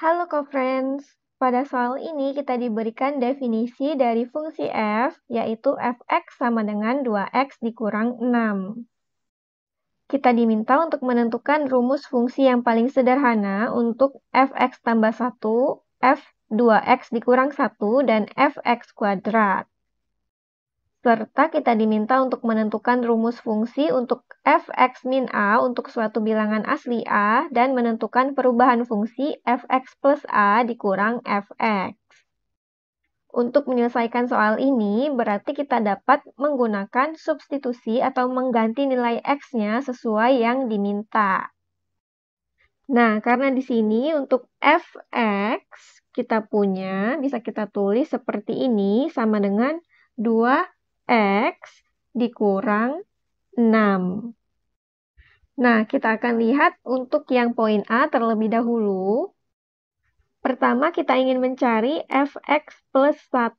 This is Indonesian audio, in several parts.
Halo co-friends, pada soal ini kita diberikan definisi dari fungsi f, yaitu fx sama dengan 2x dikurang 6. Kita diminta untuk menentukan rumus fungsi yang paling sederhana untuk fx tambah 1, f 2x dikurang 1, dan fx kuadrat serta kita diminta untuk menentukan rumus fungsi untuk fx min a untuk suatu bilangan asli a dan menentukan perubahan fungsi fx plus a dikurang fx. Untuk menyelesaikan soal ini, berarti kita dapat menggunakan substitusi atau mengganti nilai x-nya sesuai yang diminta. Nah, karena di sini untuk fx kita punya, bisa kita tulis seperti ini sama dengan 2 X dikurang 6. Nah, kita akan lihat untuk yang poin A terlebih dahulu. Pertama, kita ingin mencari fx plus 1.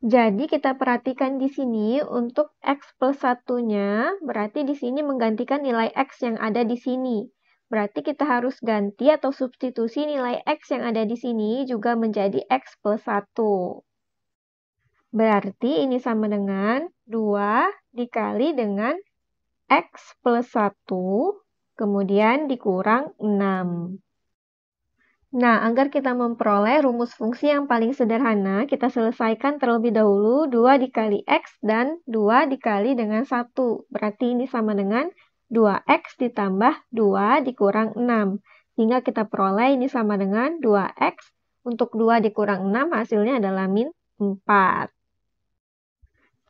Jadi, kita perhatikan di sini untuk x plus 1-nya, berarti di sini menggantikan nilai x yang ada di sini. Berarti kita harus ganti atau substitusi nilai x yang ada di sini juga menjadi x plus 1. Berarti ini sama dengan 2 dikali dengan X plus 1, kemudian dikurang 6. Nah, agar kita memperoleh rumus fungsi yang paling sederhana, kita selesaikan terlebih dahulu 2 dikali X dan 2 dikali dengan 1. Berarti ini sama dengan 2X ditambah 2 dikurang 6. Sehingga kita peroleh ini sama dengan 2X untuk 2 dikurang 6 hasilnya adalah min 4.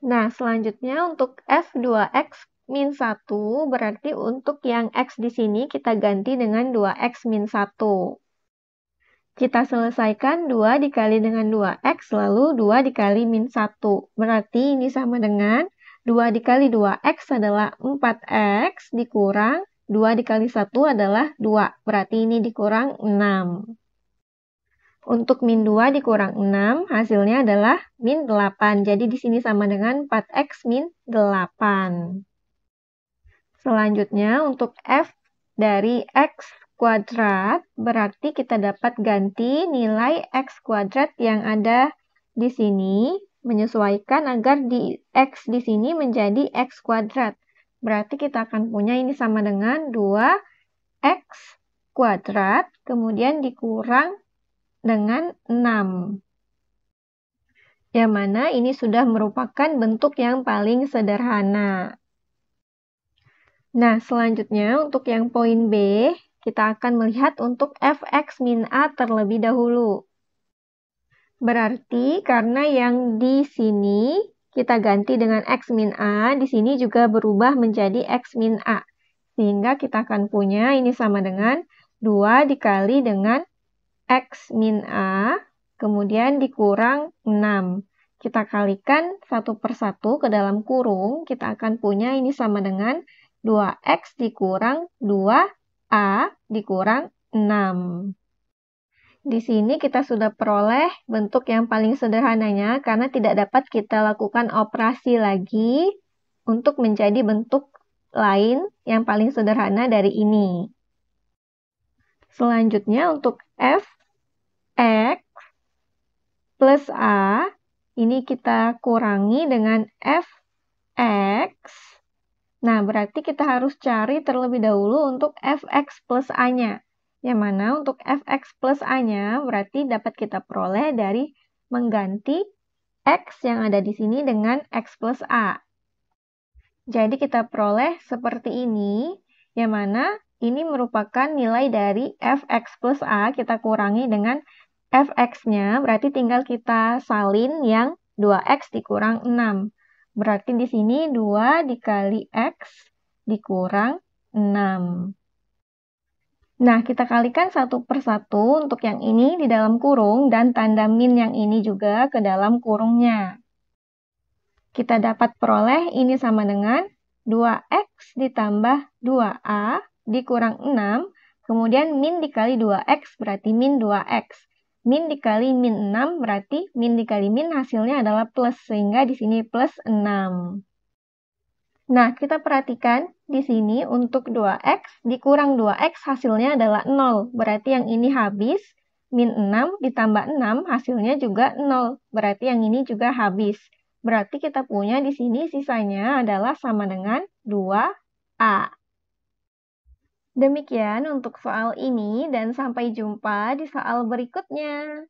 Nah, selanjutnya untuk F2X min 1 berarti untuk yang X di sini kita ganti dengan 2X min 1. Kita selesaikan 2 dikali dengan 2X lalu 2 dikali min 1. Berarti ini sama dengan 2 dikali 2X adalah 4X dikurang 2 dikali 1 adalah 2. Berarti ini dikurang 6. Untuk min 2 dikurang 6, hasilnya adalah min 8. Jadi di sini sama dengan 4x min 8. Selanjutnya untuk f dari x kuadrat, berarti kita dapat ganti nilai x kuadrat yang ada di sini, menyesuaikan agar di x di sini menjadi x kuadrat. Berarti kita akan punya ini sama dengan 2x kuadrat, kemudian dikurang dengan 6 yang mana ini sudah merupakan bentuk yang paling sederhana. Nah, selanjutnya untuk yang poin B, kita akan melihat untuk fx min a terlebih dahulu. Berarti karena yang di sini kita ganti dengan x min a, di sini juga berubah menjadi x min a. Sehingga kita akan punya ini sama dengan 2 dikali dengan X min A, kemudian dikurang 6. Kita kalikan satu persatu ke dalam kurung, kita akan punya ini sama dengan 2X dikurang 2A dikurang 6. Di sini kita sudah peroleh bentuk yang paling sederhananya karena tidak dapat kita lakukan operasi lagi untuk menjadi bentuk lain yang paling sederhana dari ini. Selanjutnya untuk f x plus a ini kita kurangi dengan f x. Nah, berarti kita harus cari terlebih dahulu untuk fx plus a-nya. Yang mana untuk fx plus a-nya berarti dapat kita peroleh dari mengganti x yang ada di sini dengan x plus a. Jadi kita peroleh seperti ini, yang mana ini merupakan nilai dari fx plus a kita kurangi dengan fx-nya, berarti tinggal kita salin yang 2x dikurang 6. Berarti di sini 2 dikali x dikurang 6. Nah, kita kalikan satu persatu untuk yang ini di dalam kurung dan tanda min yang ini juga ke dalam kurungnya. Kita dapat peroleh ini sama dengan 2x ditambah 2a dikurang 6, kemudian min dikali 2x berarti min 2x. Min dikali min 6 berarti min dikali min hasilnya adalah plus, sehingga di sini plus 6. Nah, kita perhatikan di sini untuk 2x dikurang 2x hasilnya adalah 0. Berarti yang ini habis. Min 6 ditambah 6 hasilnya juga 0. Berarti yang ini juga habis. Berarti kita punya di sini sisanya adalah sama dengan 2a. Demikian untuk soal ini, dan sampai jumpa di soal berikutnya.